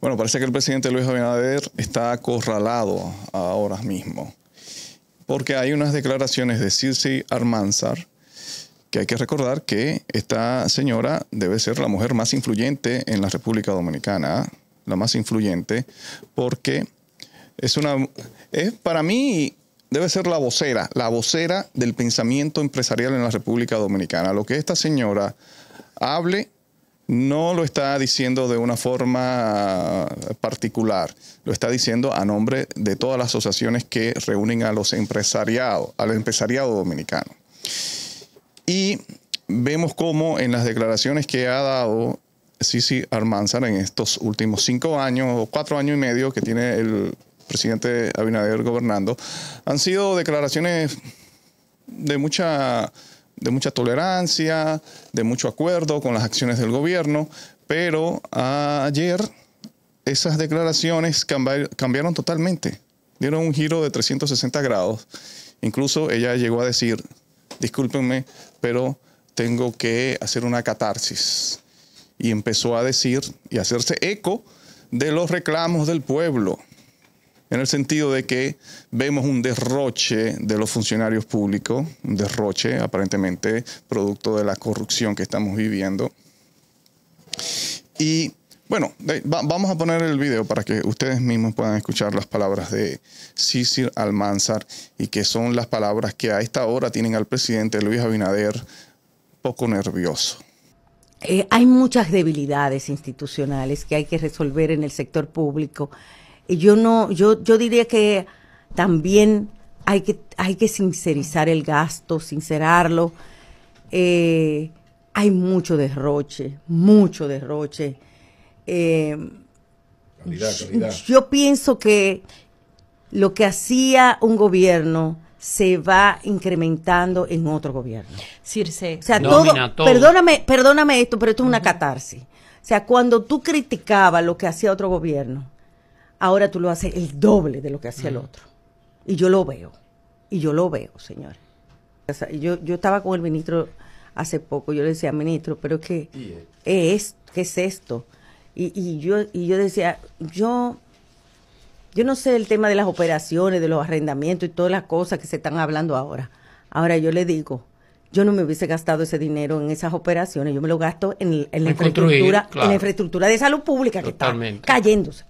Bueno, parece que el presidente Luis Abinader está acorralado ahora mismo, porque hay unas declaraciones de Circe Armanzar, que hay que recordar que esta señora debe ser la mujer más influyente en la República Dominicana, ¿ah? la más influyente, porque es una, es para mí debe ser la vocera, la vocera del pensamiento empresarial en la República Dominicana. Lo que esta señora hable no lo está diciendo de una forma ah, particular, lo está diciendo a nombre de todas las asociaciones que reúnen a los empresariados, al empresariado dominicano. Y vemos cómo en las declaraciones que ha dado Sisi Armanzar en estos últimos cinco años o cuatro años y medio que tiene el presidente Abinader gobernando, han sido declaraciones de mucha de mucha tolerancia, de mucho acuerdo con las acciones del gobierno, pero ayer esas declaraciones cambiaron totalmente, dieron un giro de 360 grados. Incluso ella llegó a decir, discúlpenme, pero tengo que hacer una catarsis. Y empezó a decir y hacerse eco de los reclamos del pueblo en el sentido de que vemos un derroche de los funcionarios públicos, un derroche aparentemente producto de la corrupción que estamos viviendo. Y bueno, vamos a poner el video para que ustedes mismos puedan escuchar las palabras de Sisir Almanzar y que son las palabras que a esta hora tienen al presidente Luis Abinader poco nervioso. Eh, hay muchas debilidades institucionales que hay que resolver en el sector público yo no, yo, yo diría que también hay que, hay que sincerizar el gasto, sincerarlo. Eh, hay mucho derroche, mucho derroche. Eh, yo, pienso que lo que hacía un gobierno se va incrementando en otro gobierno. Circe. Perdóname, perdóname esto, pero esto es una catarsis. O sea, cuando tú criticabas lo que hacía otro gobierno, ahora tú lo haces el doble de lo que hacía el otro. Y yo lo veo, y yo lo veo, señores. yo, estaba con el ministro hace poco, yo le decía, ministro, pero que es, ¿qué es esto? Y, y, yo, y yo decía, yo, yo no sé el tema de las operaciones, de los arrendamientos y todas las cosas que se están hablando ahora. Ahora yo le digo, yo no me hubiese gastado ese dinero en esas operaciones, yo me lo gasto en, la, infraestructura, en la infraestructura de salud pública que está cayéndose.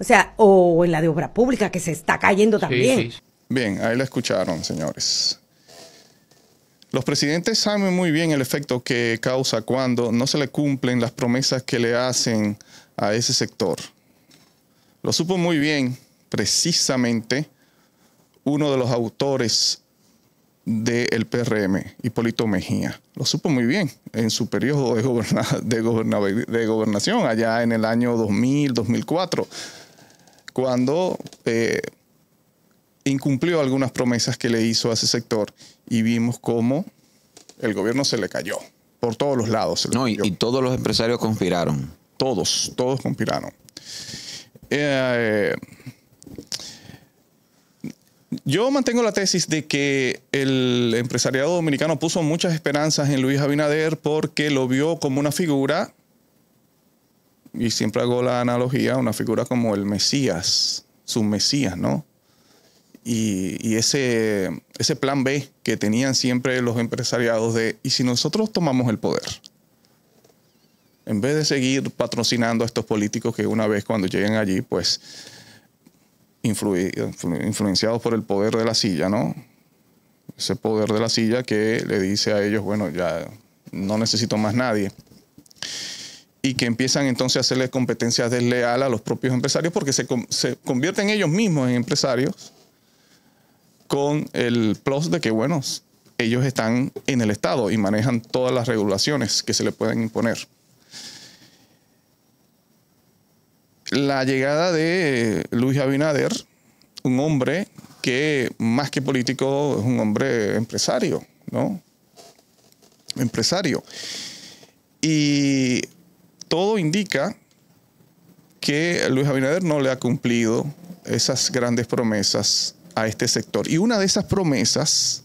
O sea, o en la de obra pública, que se está cayendo también. Bien, ahí la escucharon, señores. Los presidentes saben muy bien el efecto que causa cuando no se le cumplen las promesas que le hacen a ese sector. Lo supo muy bien precisamente uno de los autores del PRM, Hipólito Mejía. Lo supo muy bien en su periodo de, de gobernación, allá en el año 2000, 2004 cuando eh, incumplió algunas promesas que le hizo a ese sector y vimos cómo el gobierno se le cayó. Por todos los lados. no, Y, todos los empresarios conspiraron. Todos, todos conspiraron. Eh, yo mantengo la tesis de que el empresariado dominicano puso muchas esperanzas en Luis Abinader porque lo vio como una figura y siempre hago la analogía, una figura como el Mesías, su Mesías, ¿no? Y, ese, ese plan B que tenían siempre los empresariados de, ¿y si nosotros tomamos el poder? En vez de seguir patrocinando a estos políticos que una vez cuando lleguen allí, pues, influenciados por el poder de la silla, ¿no? Ese poder de la silla que le dice a ellos, bueno, ya no necesito más nadie y que empiezan entonces a hacerle competencia desleal a los propios empresarios porque se, se convierten ellos mismos en empresarios con el plus de que, bueno, ellos están en el Estado y manejan todas las regulaciones que se le pueden imponer. La llegada de Luis Abinader, un hombre que más que político es un hombre empresario, ¿no? Empresario. Y todo indica que Luis Abinader no le ha cumplido esas grandes promesas a este sector. Y una de esas promesas,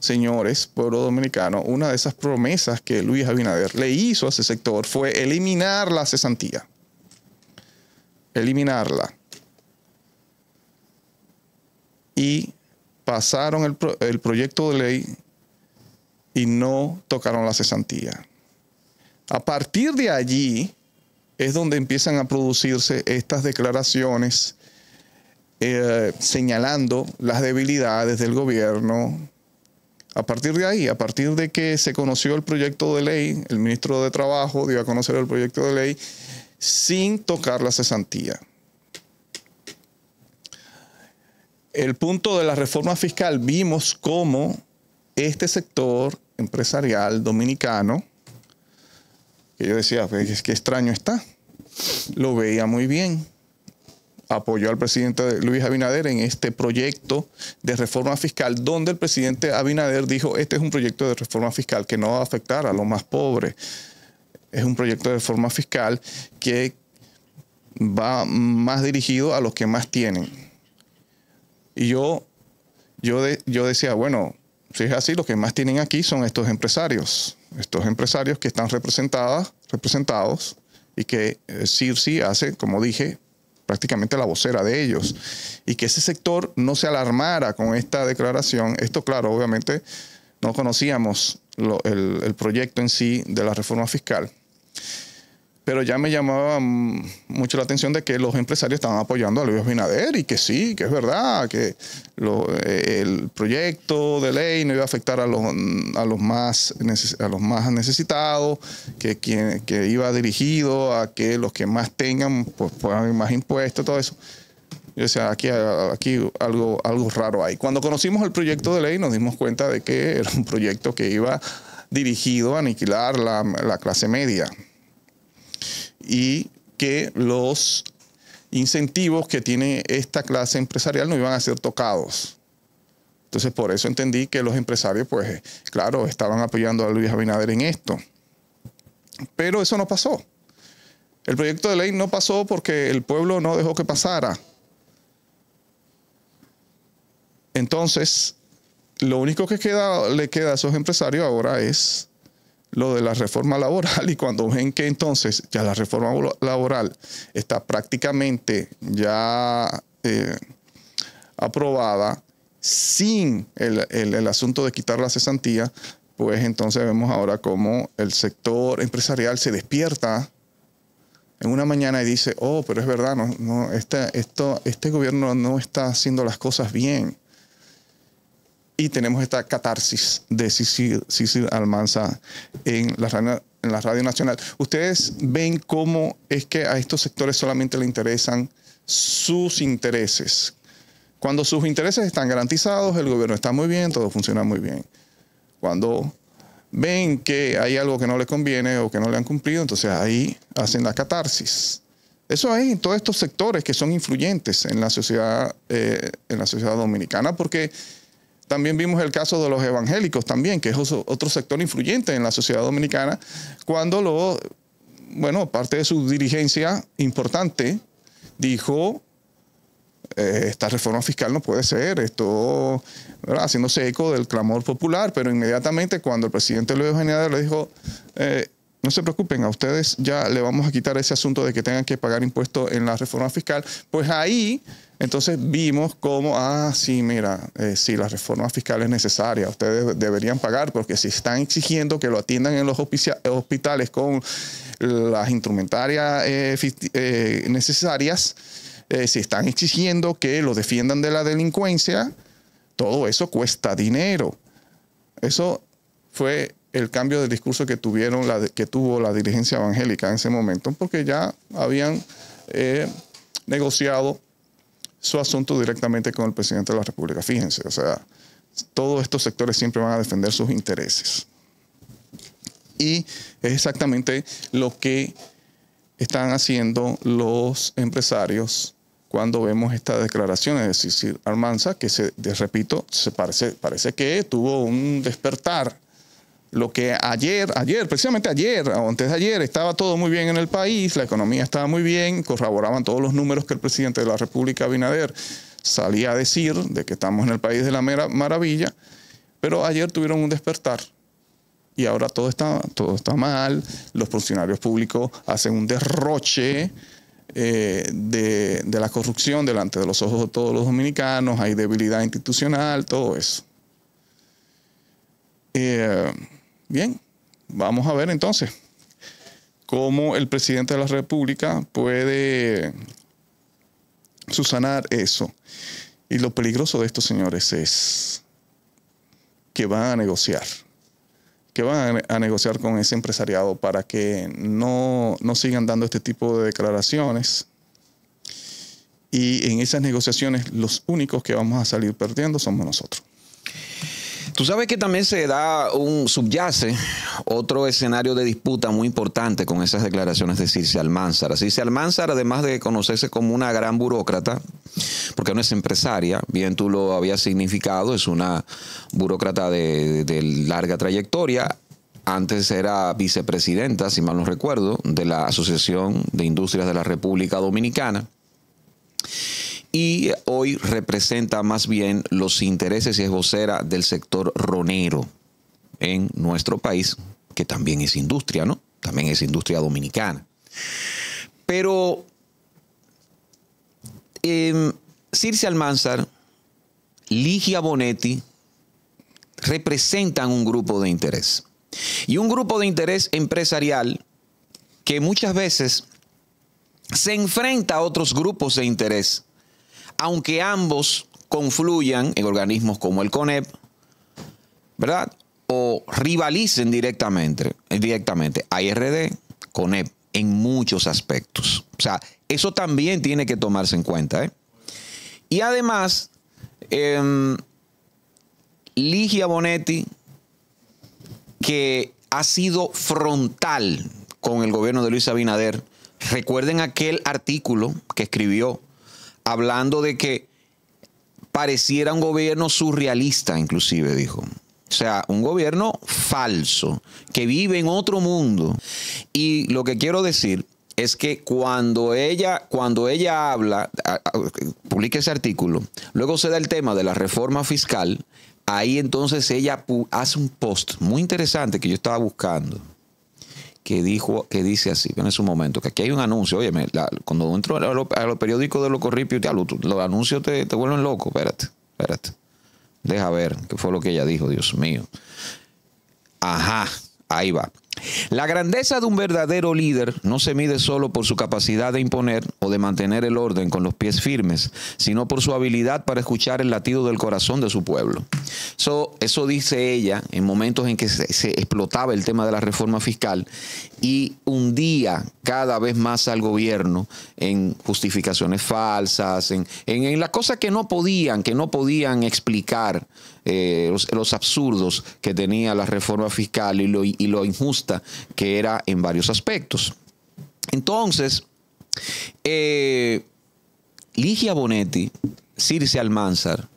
señores, pueblo dominicano, una de esas promesas que Luis Abinader le hizo a ese sector fue eliminar la cesantía. Eliminarla. Y pasaron el, proyecto de ley y no tocaron la cesantía. A partir de allí es donde empiezan a producirse estas declaraciones eh, señalando las debilidades del gobierno. A partir de ahí, a partir de que se conoció el proyecto de ley, el ministro de Trabajo dio a conocer el proyecto de ley sin tocar la cesantía. El punto de la reforma fiscal, vimos cómo este sector empresarial dominicano, que yo decía, pues, es qué extraño está. Lo veía muy bien. Apoyó al presidente Luis Abinader en este proyecto de reforma fiscal, donde el presidente Abinader dijo, este es un proyecto de reforma fiscal que no va a afectar a los más pobres. Es un proyecto de reforma fiscal que va más dirigido a los que más tienen. Y yo, yo, yo decía, bueno, si es así, los que más tienen aquí son estos empresarios estos empresarios que están representadas, representados y que Cirsi eh, hace, como dije, prácticamente la vocera de ellos. Y que ese sector no se alarmara con esta declaración. Esto, claro, obviamente no conocíamos el, el proyecto en sí de la reforma fiscal. Pero ya me llamaba mm, mucho la atención de que los empresarios estaban apoyando a Luis Binader y que sí, que es verdad, que eh, el proyecto de ley no iba a afectar a los, más, a los más necesitados, que, iba dirigido a que los que más tengan pues, ir más impuestos, todo eso. Yo decía, aquí, aquí algo, algo raro hay. Cuando conocimos el proyecto de ley nos dimos cuenta de que era un proyecto que iba dirigido a aniquilar la clase media y que los incentivos que tiene esta clase empresarial no iban a ser tocados. Entonces, por eso entendí que los empresarios, pues, eh, claro, estaban apoyando a Luis Abinader en esto. Pero eso no pasó. El proyecto de ley no pasó porque el pueblo no dejó que pasara. Entonces, lo único que queda, le queda a esos empresarios ahora es lo de la reforma laboral y cuando ven que entonces ya la reforma laboral está prácticamente ya eh, aprobada sin el, el, asunto de quitar la cesantía, pues entonces vemos ahora cómo el sector empresarial se despierta en una mañana y dice, oh, pero es verdad, no, no esto, este gobierno no está haciendo las cosas bien. Y tenemos esta catarsis de Cicil Almanza en la, radio, Nacional. Ustedes ven cómo es que a estos sectores solamente le interesan sus intereses. Cuando sus intereses están garantizados, el gobierno está muy bien, todo funciona muy bien. Cuando ven que hay algo que no le conviene o que no le han cumplido, entonces ahí hacen la catarsis. Eso hay en todos estos sectores que son influyentes en la sociedad, eh, en la sociedad dominicana, porque también vimos el caso de los evangélicos también, que es otro sector influyente en la sociedad dominicana, cuando lo, bueno, parte de su dirigencia importante dijo eh, esta reforma fiscal no puede ser, esto ¿verdad? haciéndose eco del clamor popular, pero inmediatamente cuando el presidente Luis Eugenia le dijo, eh, no se preocupen, a ustedes ya le vamos a quitar ese asunto de que tengan que pagar impuestos en la reforma fiscal. Pues ahí, entonces vimos cómo, ah, sí, mira, eh, sí, la reforma fiscal es necesaria, ustedes deberían pagar porque si están exigiendo que lo atiendan en los hospitales con las instrumentarias eh, eh, necesarias, eh, si están exigiendo que lo defiendan de la delincuencia, todo eso cuesta dinero. Eso fue el cambio de discurso que, tuvieron la, que tuvo la dirigencia evangélica en ese momento, porque ya habían eh, negociado su asunto directamente con el presidente de la República. Fíjense, o sea, todos estos sectores siempre van a defender sus intereses. Y es exactamente lo que están haciendo los empresarios cuando vemos estas declaraciones de decir, Armanza, que se, repito, parece, parece que tuvo un despertar lo que ayer, ayer, precisamente ayer o antes de ayer, estaba todo muy bien en el país, la economía estaba muy bien, corroboraban todos los números que el presidente de la República, Abinader, salía a decir de que estamos en el país de la mera maravilla, pero ayer tuvieron un despertar y ahora todo está, todo está mal, los funcionarios públicos hacen un derroche. Eh, de, la corrupción delante de los ojos de todos los dominicanos, hay debilidad institucional, todo eso. Eh, Bien, vamos a ver entonces cómo el presidente de la República puede susanar eso. Y lo peligroso de estos señores es que van a negociar, que van a, negociar con ese empresariado para que no, no sigan dando este tipo de declaraciones. Y en esas negociaciones los únicos que vamos a salir perdiendo somos nosotros. Tú sabes que también se da un subyace, otro escenario de disputa muy importante con esas declaraciones de Circe Almanzar. Circe Almanzar, además de conocerse como una gran burócrata, porque no es empresaria, bien tú lo habías significado, es una burócrata de, de larga trayectoria, antes era vicepresidenta, si mal no recuerdo, de la Asociación de Industrias de la República Dominicana y hoy representa más bien los intereses y es vocera del sector ronero en nuestro país, que también es industria, ¿no? También es industria dominicana. Pero em, Circe Almanzar, Ligia Bonetti, representan un grupo de interés. Y un grupo de interés empresarial que muchas veces se enfrenta a otros grupos de interés aunque ambos confluyan en organismos como el CONEP, ¿verdad? O rivalicen directamente, directamente ARD, CONEP, en muchos aspectos. O sea, eso también tiene que tomarse en cuenta. ¿eh? Y además, em, Ligia Bonetti, que ha sido frontal con el gobierno de Luis Abinader, recuerden aquel artículo que escribió hablando de que pareciera un gobierno surrealista, inclusive dijo. O sea, un gobierno falso, que vive en otro mundo. Y lo que quiero decir es que cuando ella, cuando ella habla, publica ese artículo, luego se da el tema de la reforma fiscal, ahí entonces ella hace un post muy interesante que yo estaba buscando que, dijo, que dice así, en su momento, que aquí hay un anuncio, oye, cuando entro a, los periódicos de los corripios, los anuncios te, vuelven loco, espérate, espérate. Deja ver qué fue lo que ella dijo, Dios mío. Ajá, ahí va. La grandeza de un verdadero líder no se mide solo por su capacidad de imponer o de mantener el orden con los pies firmes, sino por su habilidad para escuchar el latido del corazón de su pueblo. eso dice ella en momentos en que se, explotaba el tema de la reforma fiscal y hundía cada vez más al gobierno en justificaciones falsas, en, en, las cosas que no podían, que no podían explicar eh, los, absurdos que tenía la reforma fiscal y lo, y lo injusto que era en varios aspectos. Entonces, eh, Ligia Bonetti, Circe Almanzar,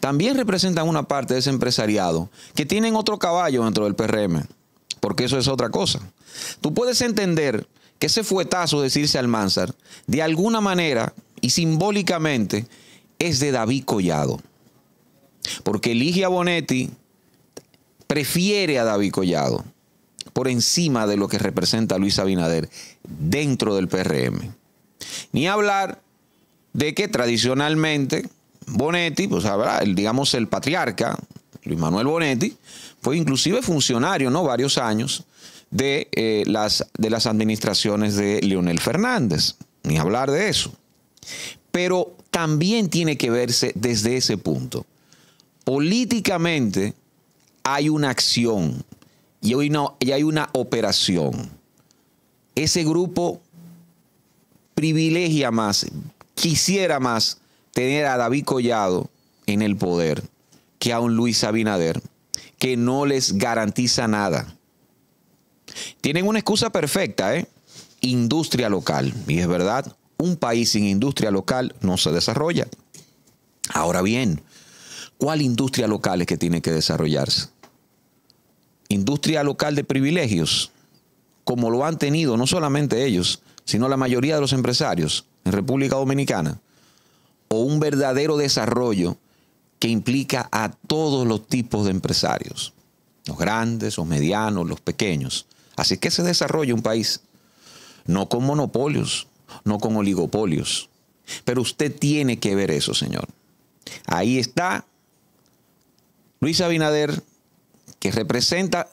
también representan una parte de ese empresariado que tienen otro caballo dentro del PRM, porque eso es otra cosa. Tú puedes entender que ese fuetazo de Circe Almanzar, de alguna manera y simbólicamente, es de David Collado. Porque Ligia Bonetti prefiere a David Collado por encima de lo que representa Luis Abinader dentro del PRM. Ni hablar de que tradicionalmente Bonetti, pues habrá, el, digamos el patriarca, Luis Manuel Bonetti, fue inclusive funcionario, ¿no? Varios años de, eh, las, de las administraciones de Leonel Fernández. Ni hablar de eso. Pero también tiene que verse desde ese punto. Políticamente hay una acción y hoy no, y hay una operación. Ese grupo privilegia más, quisiera más tener a David Collado en el poder que a un Luis Abinader, que no les garantiza nada. Tienen una excusa perfecta, ¿eh? Industria local. Y es verdad, un país sin industria local no se desarrolla. Ahora bien, ¿cuál industria local es que tiene que desarrollarse? industria local de privilegios, como lo han tenido no solamente ellos, sino la mayoría de los empresarios en República Dominicana, o un verdadero desarrollo que implica a todos los tipos de empresarios, los grandes, los medianos, los pequeños. Así que se desarrolla un país, no con monopolios, no con oligopolios, pero usted tiene que ver eso, señor. Ahí está Luis Abinader que representa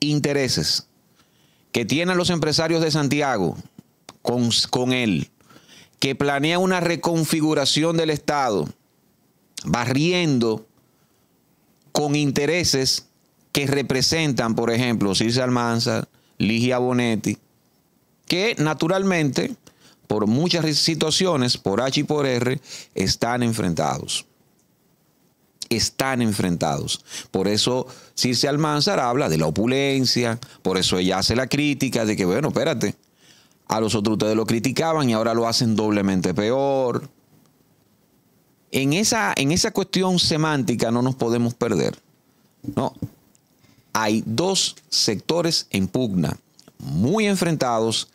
intereses que tienen los empresarios de Santiago con, él, que planea una reconfiguración del Estado, barriendo con intereses que representan, por ejemplo, Circe Almanza, Ligia Bonetti, que naturalmente, por muchas situaciones, por H y por R, están enfrentados están enfrentados. Por eso Circe Almanzar habla de la opulencia, por eso ella hace la crítica de que, bueno, espérate, a los otros ustedes lo criticaban y ahora lo hacen doblemente peor. En esa, en esa cuestión semántica no nos podemos perder. No, hay dos sectores en pugna, muy enfrentados,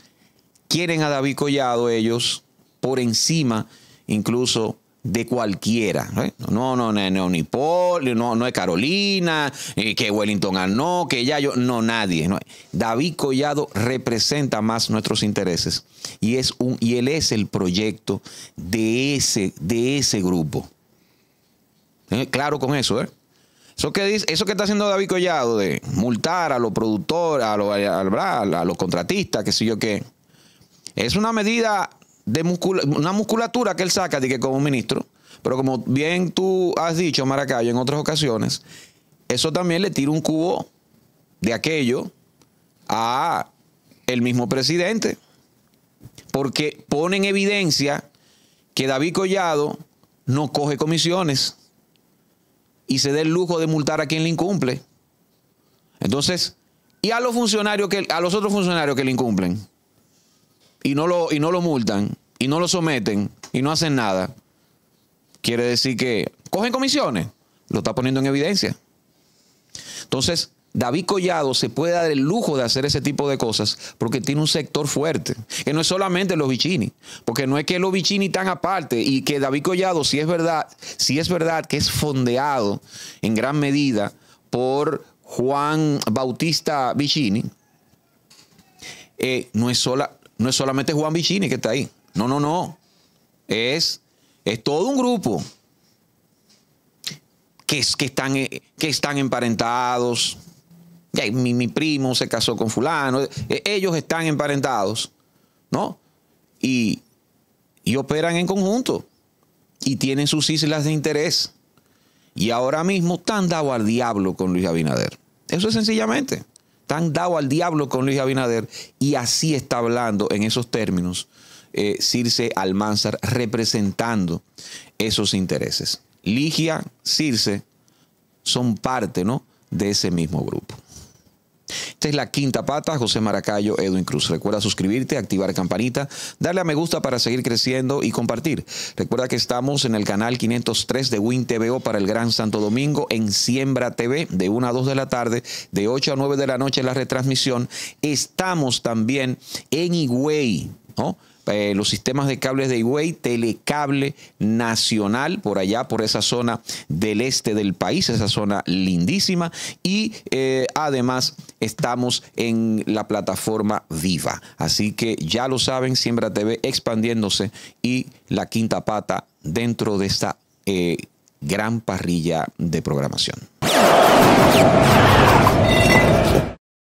quieren a David Collado ellos por encima incluso de cualquiera. ¿eh? No, no, no, no, ni no, es Carolina, eh, que Wellington ganó, que ya yo, no, nadie. David Collado representa más nuestros intereses y, es un, y él es el proyecto de ese, de ese grupo. ¿Eh? claro con eso, ¿eh? Eso que, dice, eso que está haciendo David Collado de multar a los productores, a a los contratistas, qué sé yo qué, es una medida de una musculatura que él saca de que como ministro, pero como bien tú has dicho, Maracayo, en otras ocasiones, eso también le tira un cubo de aquello a el mismo presidente, porque pone en evidencia que David Collado no coge comisiones y se dé el lujo de multar a quien le incumple. Entonces, ¿y a los funcionarios que a los otros funcionarios que le incumplen? y no lo, y no lo multan y no lo someten y no hacen nada, quiere decir que cogen comisiones. Lo está poniendo en evidencia. Entonces, David Collado se puede dar el lujo de hacer ese tipo de cosas porque tiene un sector fuerte, que no es solamente los vicini. porque no es que los vicini están aparte y que David Collado, si es verdad, si es verdad que es fondeado en gran medida por Juan Bautista Vicini. Eh, no es sola, no es solamente Juan Bicini que está ahí. No, no, no. Es, es todo un grupo que, es, que, están, eh, que están emparentados. Mi, mi primo se casó con fulano. E, ellos están emparentados, ¿no? Y, operan en conjunto y tienen sus islas de interés. Y ahora mismo están dando al diablo con Luis Abinader. Eso es sencillamente. Están dado al diablo con Luis Abinader y así está hablando en esos términos eh, Circe Almanzar representando esos intereses. Ligia, Circe son parte ¿no? de ese mismo grupo. Esta es la quinta pata, José Maracayo, Edwin Cruz. Recuerda suscribirte, activar campanita, darle a me gusta para seguir creciendo y compartir. Recuerda que estamos en el canal 503 de Win TVO para el Gran Santo Domingo en Siembra TV de 1 a 2 de la tarde, de 8 a 9 de la noche en la retransmisión. Estamos también en Higüey, ¿no? Eh, los sistemas de cables de Higüey, Telecable Nacional, por allá, por esa zona del este del país, esa zona lindísima. Y eh, además estamos en la plataforma Viva. Así que ya lo saben, Siembra TV expandiéndose y la quinta pata dentro de esta eh, gran parrilla de programación.